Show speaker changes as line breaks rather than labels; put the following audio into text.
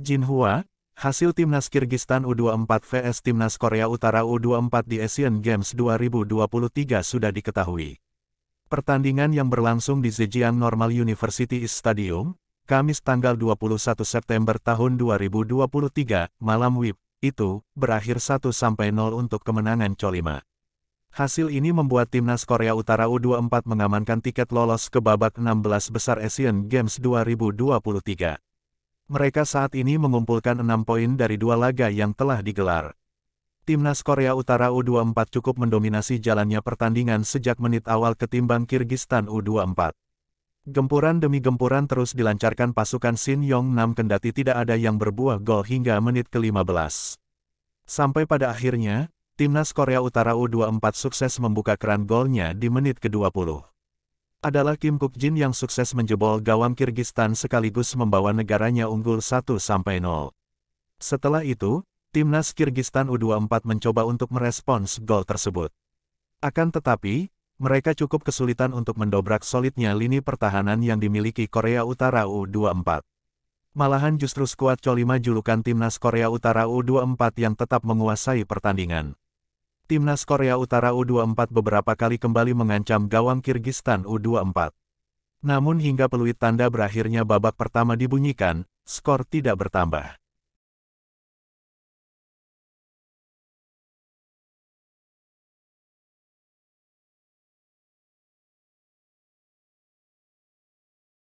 Jin Jinhua, hasil timnas Kirgistan U24 vs timnas Korea Utara U24 di Asian Games 2023 sudah diketahui. Pertandingan yang berlangsung di Zhejiang Normal University Stadium, Kamis tanggal 21 September tahun 2023, malam WIB, itu, berakhir 1-0 untuk kemenangan Colima. Hasil ini membuat timnas Korea Utara U24 mengamankan tiket lolos ke babak 16 besar Asian Games 2023. Mereka saat ini mengumpulkan 6 poin dari dua laga yang telah digelar. Timnas Korea Utara U24 cukup mendominasi jalannya pertandingan sejak menit awal ketimbang Kirgistan U24. Gempuran demi gempuran terus dilancarkan pasukan Shin Yong Nam kendati tidak ada yang berbuah gol hingga menit ke-15. Sampai pada akhirnya, Timnas Korea Utara U24 sukses membuka keran golnya di menit ke-20 adalah Kim Jin yang sukses menjebol gawang Kirgistan sekaligus membawa negaranya unggul 1-0. Setelah itu, timnas Kirgistan U24 mencoba untuk merespons gol tersebut. Akan tetapi, mereka cukup kesulitan untuk mendobrak solidnya lini pertahanan yang dimiliki Korea Utara U24. Malahan justru skuad Colima julukan timnas Korea Utara U24 yang tetap menguasai pertandingan timnas Korea Utara U24 beberapa kali kembali mengancam gawang Kirgistan U24. Namun hingga peluit tanda berakhirnya babak pertama dibunyikan, skor tidak bertambah.